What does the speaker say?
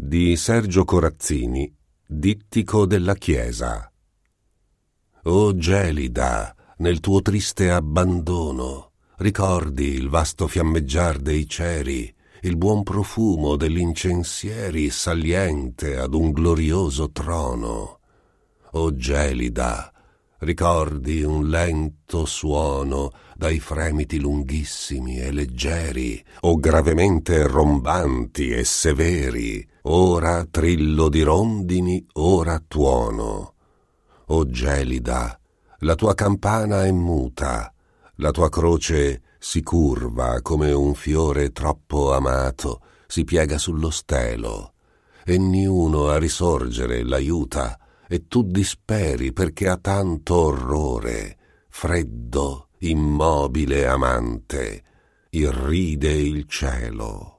di Sergio Corazzini, dittico della Chiesa. O gelida, nel tuo triste abbandono, ricordi il vasto fiammeggiar dei ceri, il buon profumo dell'incensieri saliente ad un glorioso trono. O gelida, ricordi un lento suono dai fremiti lunghissimi e leggeri, o gravemente rombanti e severi, ora trillo di rondini, ora tuono. O gelida, la tua campana è muta, la tua croce si curva come un fiore troppo amato, si piega sullo stelo, e niuno a risorgere l'aiuta, e tu disperi perché ha tanto orrore, freddo, immobile amante, irride il cielo.